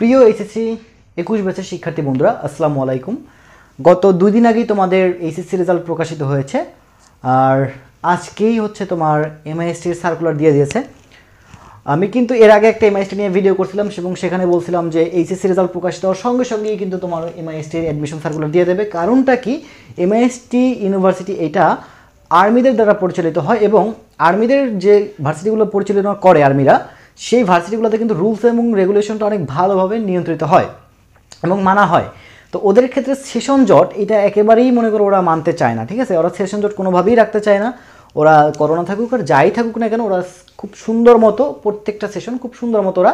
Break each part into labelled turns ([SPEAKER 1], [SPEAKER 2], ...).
[SPEAKER 1] প্রিয় এইচএসসি একুশ ব্যাচের শিক্ষার্থী বন্ধুরা আসসালামু আলাইকুম গত দুই দিন আগেই তোমাদের এইচএসসি রেজাল্ট প্রকাশিত হয়েছে আর আজকেই হচ্ছে তোমার এমআইএসটির সার্কুলার দিয়ে দিয়েছে আমি কিন্তু এর আগে একটা এমআইএসটি নিয়ে ভিডিও করছিলাম এবং সেখানে বলছিলাম যে এইচএসসি রেজাল্ট প্রকাশিত হওয়ার সঙ্গে সঙ্গেই কিন্তু তোমার এমআইএসটির অ্যাডমিশন সার্কুলার দিয়ে দেবে কারণটা কি এমআইএসটি ইউনিভার্সিটি এটা আর্মিদের দ্বারা পরিচালিত হয় এবং আর্মিদের যে ভার্সিটিগুলো পরিচালনা করে আর্মিরা সেই ভার্সিটিগুলোতে কিন্তু রুলস এবং রেগুলেশনটা অনেক ভালোভাবে নিয়ন্ত্রিত হয় এবং মানা হয় তো ওদের ক্ষেত্রে সেশন জট এটা একেবারেই মনে করো ওরা মানতে চায় না ঠিক আছে ওরা সেশন জট কোনোভাবেই রাখতে চায় না ওরা করোনা থাকুক আর যাই থাকুক না কেন ওরা খুব সুন্দর মতো প্রত্যেকটা সেশন খুব সুন্দর মতো ওরা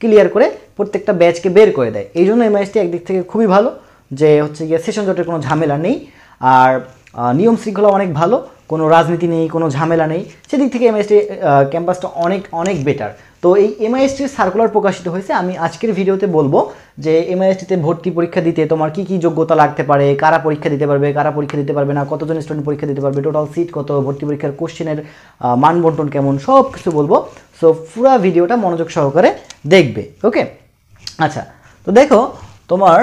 [SPEAKER 1] ক্লিয়ার করে প্রত্যেকটা ব্যাচকে বের করে দেয় এই জন্য এমআইএসটি একদিক থেকে খুবই ভালো যে হচ্ছে গিয়ে সেশন জটের কোনো ঝামেলা নেই আর নিয়ম শৃঙ্খলা অনেক ভালো কোনো রাজনীতি নেই কোনো ঝামেলা নেই সেদিক থেকে এমআইএসটি ক্যাম্পাসটা অনেক অনেক বেটার তো এই এমআইএসটির সার্কুলার প্রকাশিত হয়েছে আমি আজকের ভিডিওতে বলবো যে এমআইএসটিতে ভর্তি পরীক্ষা দিতে তোমার কি কি যোগ্যতা লাগতে পারে কারা পরীক্ষা দিতে পারবে কারা পরীক্ষা দিতে পারবে না কতজন স্টুডেন্ট পরীক্ষা দিতে পারবে টোটাল সিট কত ভর্তি পরীক্ষার কোশ্চেনের বন্টন কেমন সব কিছু বলবো সো পুরা ভিডিওটা মনোযোগ সহকারে দেখবে ওকে আচ্ছা তো দেখো তোমার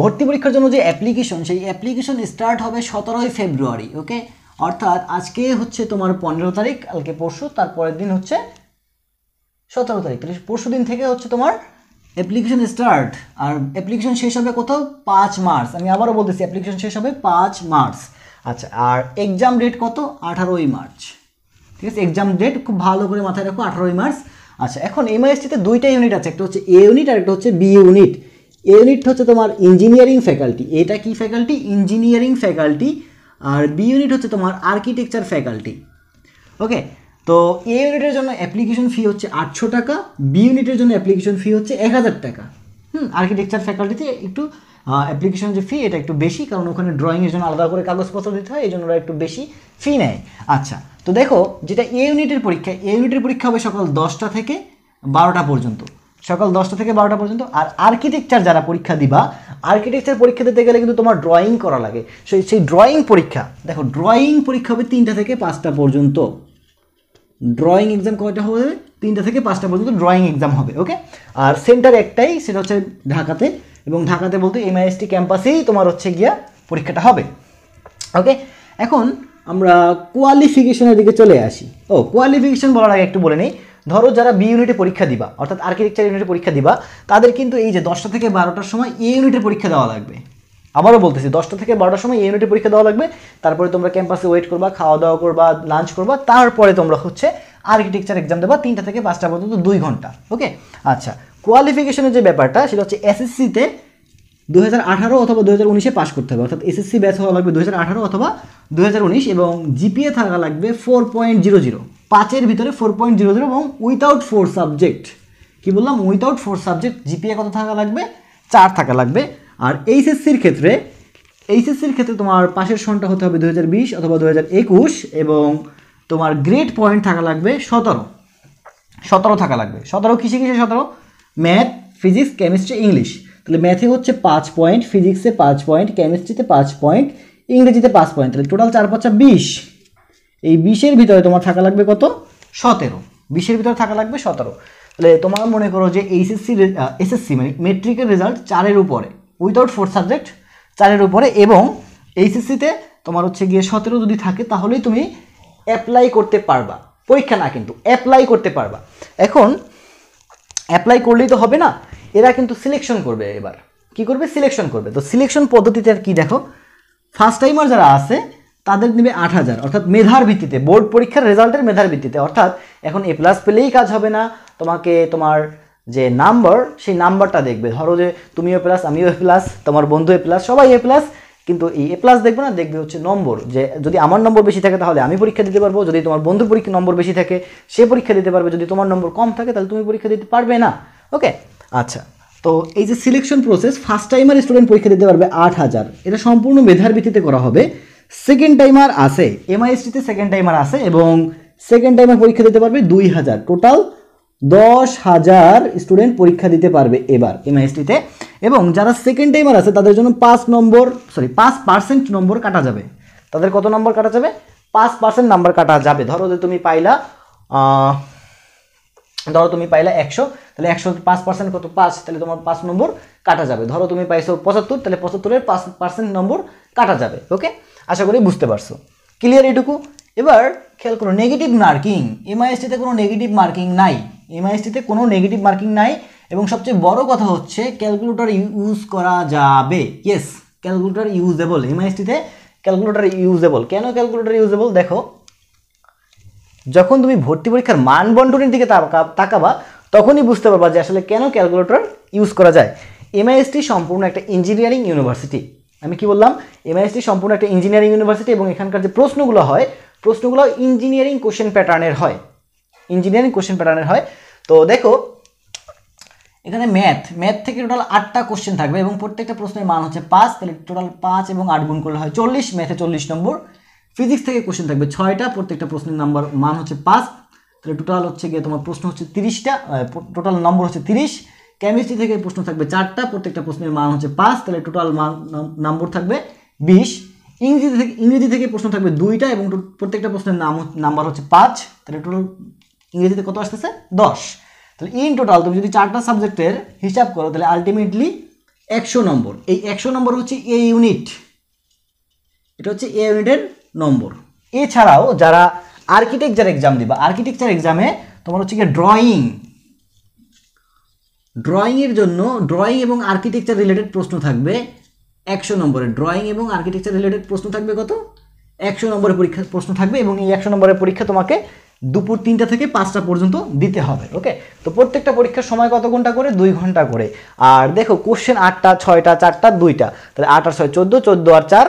[SPEAKER 1] ভর্তি পরীক্ষার জন্য যে অ্যাপ্লিকেশন সেই অ্যাপ্লিকেশন স্টার্ট হবে সতেরোই ফেব্রুয়ারি ওকে অর্থাৎ আজকে হচ্ছে তোমার পনেরো তারিখ কালকে পরশু তারপরের দিন হচ্ছে সতেরো তারিখ তাহলে পরশু দিন থেকে হচ্ছে তোমার অ্যাপ্লিকেশন স্টার্ট আর অ্যাপ্লিকেশন শেষ হবে কোথাও পাঁচ মার্চ আমি আবারও বলতেছি অ্যাপ্লিকেশন শেষ হবে পাঁচ মার্চ আচ্ছা আর এক্সাম ডেট কত আঠারোই মার্চ ঠিক আছে এক্সাম ডেট খুব ভালো করে মাথায় রাখো আঠারোই মার্চ আচ্ছা এখন এমআইএসটিতে দুইটা ইউনিট আছে একটা হচ্ছে এ ইউনিট আর একটা হচ্ছে বি ইউনিট এ ইউনিট হচ্ছে তোমার ইঞ্জিনিয়ারিং ফ্যাকাল্টি এটা কি ফ্যাকাল্টি ইঞ্জিনিয়ারিং ফ্যাকাল্টি আর বি ইউনিট হচ্ছে তোমার আর্কিটেকচার ফ্যাকাল্টি ওকে তো এ ইউনিটের জন্য অ্যাপ্লিকেশন ফি হচ্ছে আটশো টাকা বি ইউনিটের জন্য অ্যাপ্লিকেশন ফি হচ্ছে এক হাজার টাকা হুম আর্কিটেকচার ফ্যাকাল্টিতে একটু অ্যাপ্লিকেশন যে ফি এটা একটু বেশি কারণ ওখানে ড্রয়িংয়ের জন্য আলাদা করে কাগজপত্র দিতে হয় এই জন্য ওরা একটু বেশি ফি নেয় আচ্ছা তো দেখো যেটা এ ইউনিটের পরীক্ষা এ ইউনিটের পরীক্ষা হবে সকাল দশটা থেকে বারোটা পর্যন্ত সকাল দশটা থেকে বারোটা পর্যন্ত আর আর্কিটেকচার যারা পরীক্ষা দিবা আর্কিটেকচার পরীক্ষা দিতে গেলে কিন্তু তোমার ড্রয়িং করা লাগে সেই সেই ড্রয়িং পরীক্ষা দেখো ড্রয়িং পরীক্ষা হবে তিনটা থেকে পাঁচটা পর্যন্ত ড্রয়িং এক্সাম কয়টা হবে তিনটা থেকে পাঁচটা পর্যন্ত ড্রয়িং এক্সাম হবে ওকে আর সেন্টার একটাই সেটা হচ্ছে ঢাকাতে এবং ঢাকাতে বলতে এমআইএসটি ক্যাম্পাসেই তোমার হচ্ছে গিয়া পরীক্ষাটা হবে ওকে এখন আমরা কোয়ালিফিকেশনের দিকে চলে আসি ও কোয়ালিফিকেশন বলার আগে একটু বলে নিই ধরো যারা বি ইউনিটে পরীক্ষা দিবা অর্থাৎ আর্কিটেকচার ইউনিটে পরীক্ষা দিবা তাদের কিন্তু এই যে দশটা থেকে বারোটার সময় এ ইউনিটের পরীক্ষা দেওয়া লাগবে আবারও বলতেছি দশটা থেকে বারোটার সময় এ ইউনিটের পরীক্ষা দেওয়া লাগবে তারপরে তোমরা ক্যাম্পাসে ওয়েট করবা খাওয়া দাওয়া করবা লাঞ্চ করবা তারপরে তোমরা হচ্ছে আর্কিটেকচার এক্সাম দেবা তিনটা থেকে পাঁচটা পর্যন্ত দুই ঘন্টা ওকে আচ্ছা কোয়ালিফিকেশনের যে ব্যাপারটা সেটা হচ্ছে এসএসসিতে দু হাজার আঠারো অথবা দু হাজার উনিশে পাস করতে হবে অর্থাৎ এসএসসি ব্যাচ হওয়া লাগবে দু হাজার আঠারো অথবা দু হাজার উনিশ এবং জিপিএ থাকা লাগবে ফোর পয়েন্ট জিরো জিরো পাঁচের ভিতরে ফোর পয়েন্ট জিরো জিরো এবং উইথাউট ফোর সাবজেক্ট কি বললাম উইথাউট ফোর সাবজেক্ট জিপিএ কত থাকা লাগবে চার থাকা লাগবে আর এইচএসসির ক্ষেত্রে এইচএসসির ক্ষেত্রে তোমার পাশের সনটা হতে হবে দু অথবা দু এবং তোমার গ্রেড পয়েন্ট থাকা লাগবে সতেরো সতেরো থাকা লাগবে সতেরো কিসে কিসে সতেরো ম্যাথ ফিজিক্স কেমিস্ট্রি ইংলিশ তাহলে ম্যাথে হচ্ছে পাঁচ পয়েন্ট ফিজিক্সে পাঁচ পয়েন্ট কেমিস্ট্রিতে পাঁচ পয়েন্ট ইংরেজিতে পাঁচ পয়েন্ট তাহলে টোটাল চার পাঁচটা বিশ এই বিশের ভিতরে তোমার থাকা লাগবে কত সতেরো বিশের ভিতরে থাকা লাগবে সতেরো তাহলে তোমার মনে করো যে এইচএসসি এসএসসি মানে মেট্রিকের রেজাল্ট চারের উপরে উইদাউট ফোর সাবজেক্ট চারের উপরে এবং এইচএসসিতে তোমার হচ্ছে গিয়ে সতেরো যদি থাকে তাহলেই তুমি অ্যাপ্লাই করতে পারবা পরীক্ষা না কিন্তু অ্যাপ্লাই করতে পারবা এখন অ্যাপ্লাই করলেই তো হবে না এরা কিন্তু সিলেকশন করবে এবার কি করবে সিলেকশন করবে তো সিলেকশন পদ্ধতিতে কি দেখো ফার্স্ট টাইমার যারা আছে তাদের নেবে আট হাজার অর্থাৎ মেধার ভিত্তিতে বোর্ড পরীক্ষার রেজাল্টের মেধার ভিত্তিতে অর্থাৎ এখন এ প্লাস পেলেই কাজ হবে না তোমাকে তোমার যে নাম্বার সেই নাম্বারটা দেখবে ধরো যে তুমি এ প্লাস আমিও এ প্লাস তোমার বন্ধু এ প্লাস সবাই এ প্লাস কিন্তু এই এ প্লাস দেখবে না দেখবে হচ্ছে নম্বর যে যদি আমার নম্বর বেশি থাকে তাহলে আমি পরীক্ষা দিতে পারবো যদি তোমার বন্ধুর পরীক্ষা নম্বর বেশি থাকে সে পরীক্ষা দিতে পারবে যদি তোমার নম্বর কম থাকে তাহলে তুমি পরীক্ষা দিতে পারবে না ওকে আচ্ছা তো এই যে সিলেকশন প্রসেস ফার্স্ট টাইমের স্টুডেন্ট পরীক্ষা দিতে পারবে আট হাজার এটা সম্পূর্ণ মেধার ভিত্তিতে করা হবে সেকেন্ড টাইমার আছে এমআইএসটিতে সেকেন্ড টাইমার আছে এবং সেকেন্ড টাইমার পরীক্ষা দিতে পারবে দুই হাজার টোটাল দশ হাজার স্টুডেন্ট পরীক্ষা দিতে পারবে এবার এমআইএসটিতে এবং যারা সেকেন্ড টাইমার আছে তাদের জন্য পাঁচ নম্বর সরি পাঁচ পার্সেন্ট নম্বর কাটা যাবে তাদের কত নম্বর কাটা যাবে পাঁচ পার্সেন্ট নম্বর কাটা যাবে ধরো যে তুমি পাইলা ধরো তুমি পাইলা একশো তাহলে একশো পাঁচ পার্সেন্ট কত পাঁচ তাহলে তোমার পাঁচ নম্বর কাটা যাবে ধরো তুমি পাইছো পঁচাত্তর তাহলে পঁচাত্তরের পাঁচ পার্সেন্ট নম্বর কাটা যাবে ওকে আশা করি বুঝতে পারছো ক্লিয়ার এটুকু এবার খেয়াল করো নেগেটিভ মার্কিং এমআইএসটিতে কোনো নেগেটিভ মার্কিং নাই এমআইএসটিতে কোনো নেগেটিভ মার্কিং নাই এবং সবচেয়ে বড় কথা হচ্ছে ক্যালকুলেটর ইউজ করা যাবে ইয়েস ক্যালকুলেটর ইউজেবল এমআইএসটিতে ক্যালকুলেটর ইউজেবল কেন ক্যালকুলেটর ইউজেবল দেখো যখন তুমি ভর্তি পরীক্ষার মান বন্টনের দিকে তাকাবা তখনই বুঝতে পারবা যে আসলে কেন ক্যালকুলেটর ইউজ করা যায় এমআইএসটি সম্পূর্ণ একটা ইঞ্জিনিয়ারিং ইউনিভার্সিটি আমি কি বললাম এমআইএসটি সম্পূর্ণ একটা ইঞ্জিনিয়ারিং ইউনিভার্সিটি এবং এখানকার যে প্রশ্নগুলো হয় প্রশ্নগুলো ইঞ্জিনিয়ারিং কোশ্চেন প্যাটার্নের হয় ইঞ্জিনিয়ারিং কোশ্চেন প্যাটার্নের হয় তো দেখো এখানে ম্যাথ ম্যাথ থেকে টোটাল আটটা কোশ্চেন থাকবে এবং প্রত্যেকটা প্রশ্নের মান হচ্ছে পাঁচ তাহলে টোটাল পাঁচ এবং আট গুণ করলে হয় চল্লিশ ম্যাথে চল্লিশ নম্বর ফিজিক্স থেকে কোশ্চেন থাকবে ছয়টা প্রত্যেকটা প্রশ্নের নাম্বার মান হচ্ছে পাঁচ তাহলে টোটাল হচ্ছে গিয়ে তোমার প্রশ্ন হচ্ছে তিরিশটা টোটাল নম্বর হচ্ছে তিরিশ কেমিস্ট্রি থেকে প্রশ্ন থাকবে চারটা প্রত্যেকটা প্রশ্নের মান হচ্ছে পাঁচ তাহলে টোটাল মান নম্বর থাকবে বিশ ইংরেজি থেকে ইংরেজি থেকে প্রশ্ন থাকবে দুইটা এবং প্রত্যেকটা প্রশ্নের নাম নাম্বার হচ্ছে পাঁচ তাহলে টোটাল ইংরেজিতে কত আসতেছে দশ তাহলে ইন টোটাল তুমি যদি চারটা সাবজেক্টের হিসাব করো তাহলে আলটিমেটলি একশো নম্বর এই একশো নম্বর হচ্ছে এ ইউনিট এটা হচ্ছে এ ইউনিটের নম্বর এছাড়াও যারা আর্কিটেকচার এক্সাম দিবা আর্কিটেকচার এক্সামে তোমার হচ্ছে কি ড্রয়িং ড্রয়িংয়ের জন্য ড্রয়িং এবং আর্কিটেকচার রিলেটেড প্রশ্ন থাকবে একশো নম্বরে ড্রয়িং এবং আর্কিটেকচার রিলেটেড প্রশ্ন থাকবে কত একশো নম্বরের পরীক্ষা প্রশ্ন থাকবে এবং এই একশো নম্বরের পরীক্ষা তোমাকে দুপুর তিনটা থেকে পাঁচটা পর্যন্ত দিতে হবে ওকে তো প্রত্যেকটা পরীক্ষার সময় কত ঘন্টা করে দুই ঘন্টা করে আর দেখো কোশ্চেন আটটা ছয়টা চারটা দুইটা তাহলে আট আর ছয় চোদ্দো চোদ্দো আর চার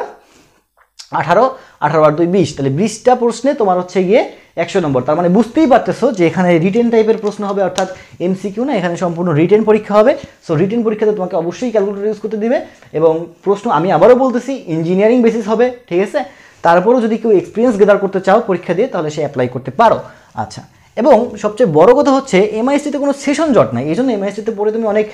[SPEAKER 1] আঠারো আঠারো আর দুই বিশ তাহলে বিশটা প্রশ্নে তোমার হচ্ছে গিয়ে একশো নম্বর তার মানে বুঝতেই পারতেছো যে এখানে রিটেন টাইপের প্রশ্ন হবে অর্থাৎ এমসিকিউ না এখানে সম্পূর্ণ রিটেন পরীক্ষা হবে সো রিটেন পরীক্ষাতে তোমাকে অবশ্যই ক্যালকুলেটর ইউজ করতে দিবে এবং প্রশ্ন আমি আবারও বলতেছি ইঞ্জিনিয়ারিং বেসিস হবে ঠিক আছে তারপরেও যদি কেউ এক্সপিরিয়েন্স গেদার করতে চাও পরীক্ষা দিয়ে তাহলে সে অ্যাপ্লাই করতে পারো আচ্ছা এবং সবচেয়ে বড় কথা হচ্ছে এমআইএসটিতে কোনো সেশন জট নাই এই জন্য এমআইএসটিতে পড়ে তুমি অনেক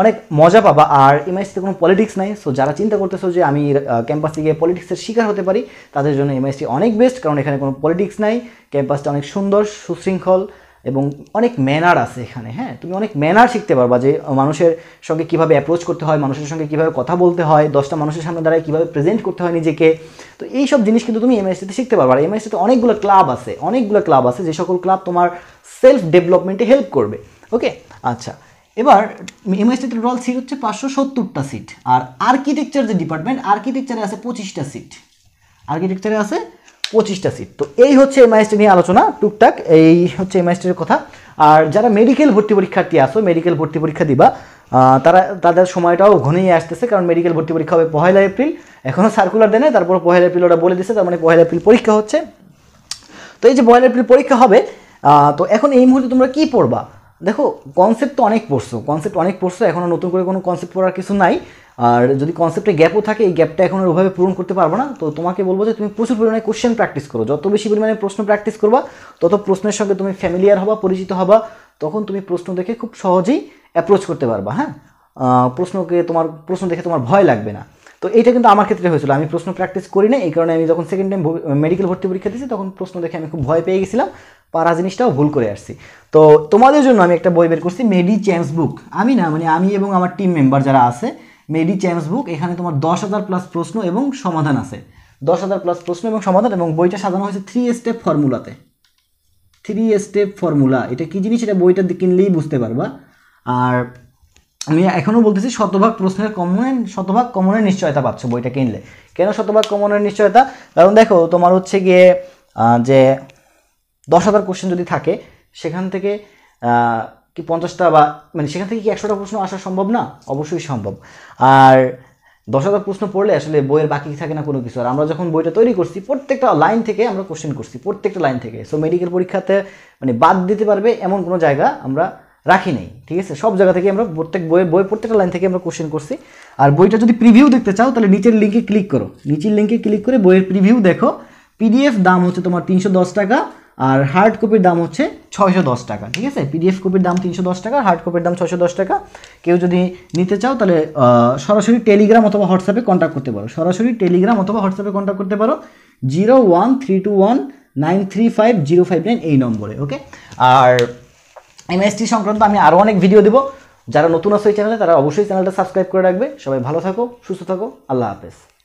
[SPEAKER 1] অনেক মজা পাবা আর এমআইসিতে কোনো পলিটিক্স নাই সো যারা চিন্তা করতেছো যে আমি ক্যাম্পাস থেকে পলিটিক্সের শিকার হতে পারি তাদের জন্য এমআইসি অনেক বেস্ট কারণ এখানে কোনো পলিটিক্স নাই ক্যাম্পাসটা অনেক সুন্দর সুশৃঙ্খল এবং অনেক ম্যানার আছে এখানে হ্যাঁ তুমি অনেক ম্যানার শিখতে পারবা যে মানুষের সঙ্গে কিভাবে অ্যাপ্রোচ করতে হয় মানুষের সঙ্গে কিভাবে কথা বলতে হয় দশটা মানুষের সামনে দাঁড়ায় কীভাবে প্রেজেন্ট করতে হয় নিজেকে তো এই সব জিনিস কিন্তু তুমি এমএসটিতে শিখতে পারবা আর এমএসটিতে অনেকগুলো ক্লাব আছে অনেকগুলো ক্লাব আছে যে সকল ক্লাব তোমার সেলফ ডেভেলপমেন্টে হেল্প করবে ওকে আচ্ছা এবার এমআইসিতে টোটাল সিট হচ্ছে পাঁচশো সত্তরটা সিট আর আর্কিটেকচার যে ডিপার্টমেন্ট আর্কিটেকচারে আছে পঁচিশটা সিট আর্কিটেকচারে আছে পঁচিশটা সিট তো এই হচ্ছে এমআইএসটি নিয়ে আলোচনা টুকটাক এই হচ্ছে এমআইএসটির কথা আর যারা মেডিকেল ভর্তি পরীক্ষার্থী আসো মেডিকেল ভর্তি পরীক্ষা দিবা তারা তাদের সময়টাও ঘনিয়ে আসতেছে কারণ মেডিকেল ভর্তি পরীক্ষা হবে পহেলা এপ্রিল এখনও সার্কুলার দেয় তারপর পহেলা এপ্রিল ওরা বলে দিচ্ছে তার মানে পহেলা এপ্রিল পরীক্ষা হচ্ছে তো এই যে পহেলা এপ্রিল পরীক্ষা হবে তো এখন এই মুহূর্তে তোমরা কী পড়বা দেখো কনসেপ্ট তো অনেক পড়ছো কনসেপ্ট অনেক পড়ছো এখনও নতুন করে কোনো কনসেপ্ট পড়ার কিছু নাই আর যদি কনসেপ্টে গ্যাপও থাকে এই গ্যাপটা এখন ওইভাবে পূরণ করতে পারবো না তো তোমাকে বলবো যে তুমি প্রচুর পরিমাণে কোশ্চেন প্র্যাকটিস করো যত বেশি পরিমাণে প্রশ্ন প্র্যাকটিস করবা তত প্রশ্নের সঙ্গে তুমি ফ্যামিলিয়ার হবা পরিচিত হবা তখন তুমি প্রশ্ন দেখে খুব সহজেই অ্যাপ্রোচ করতে পারবা হ্যাঁ প্রশ্নকে তোমার প্রশ্ন দেখে তোমার ভয় লাগবে না তো এইটা কিন্তু আমার ক্ষেত্রে হয়েছিল আমি প্রশ্ন প্র্যাকটিস করি না এই কারণে আমি যখন সেকেন্ড টাইম মেডিকেল ভর্তি পরীক্ষা দিয়েছি তখন প্রশ্ন দেখে আমি খুব ভয় পেয়ে গেছিলাম পারা জিনিসটাও ভুল করে আসছি তো তোমাদের জন্য আমি একটা বই বের করছি মেডি চ্যাম্পস বুক আমি না মানে আমি এবং আমার টিম মেম্বার যারা আছে মেডি চ্যাম্পস বুক এখানে তোমার দশ হাজার প্লাস প্রশ্ন এবং সমাধান আছে দশ হাজার প্লাস প্রশ্ন এবং সমাধান এবং বইটা সাজানো হয়েছে থ্রি স্টেপ ফর্মুলাতে থ্রি স্টেপ ফর্মুলা এটা কী জিনিস এটা বইটা কিনলেই বুঝতে পারবা আর আমি এখনও বলতেছি শতভাগ প্রশ্নের কমনে শতভাগ কমনের নিশ্চয়তা পাচ্ছ বইটা কিনলে কেন শতভাগ কমনের নিশ্চয়তা কারণ দেখো তোমার হচ্ছে গিয়ে যে দশ হাজার কোশ্চেন যদি থাকে সেখান থেকে কি পঞ্চাশটা বা মানে সেখান থেকে কি একশোটা প্রশ্ন আসা সম্ভব না অবশ্যই সম্ভব আর দশ হাজার প্রশ্ন পড়লে আসলে বইয়ের বাকি থাকে না কোনো কিছু আর আমরা যখন বইটা তৈরি করছি প্রত্যেকটা লাইন থেকে আমরা কোশ্চেন করছি প্রত্যেকটা লাইন থেকে সো মেডিকেল পরীক্ষাতে মানে বাদ দিতে পারবে এমন কোনো জায়গা আমরা রাখি নেই ঠিক আছে সব জায়গা থেকে আমরা প্রত্যেক বইয়ের বই প্রত্যেকটা লাইন থেকে আমরা কোশ্চেন করছি আর বইটা যদি প্রিভিউ দেখতে চাও তাহলে নিচের লিঙ্কে ক্লিক করো নিচের লিঙ্কে ক্লিক করে বইয়ের প্রিভিউ দেখো পিডিএফ দাম হচ্ছে তোমার তিনশো দশ টাকা আর হার্ড কপির দাম হচ্ছে ছয়শো দশ টাকা ঠিক আছে পিডিএফ কপির দাম তিনশো দশ টাকা হার্ড কপির দাম ছয়শো দশ টাকা কেউ যদি নিতে চাও তাহলে সরাসরি টেলিগ্রাম অথবা হোয়াটসঅ্যাপে কন্ট্যাক্ট করতে পারো সরাসরি টেলিগ্রাম অথবা হোয়াটসঅ্যাপে কন্ট্যাক্ট করতে পারো zero one three two one nine three five zero five nine এই নম্বরে ওকে আর এমএসটি সংক্রান্ত আমি আরও অনেক ভিডিও দেবো যারা নতুন আছে এই চ্যানেলে তারা অবশ্যই চ্যানেলটা সাবস্ক্রাইব করে রাখবে সবাই ভালো থাকো সুস্থ থাকো আল্লাহ হাফেজ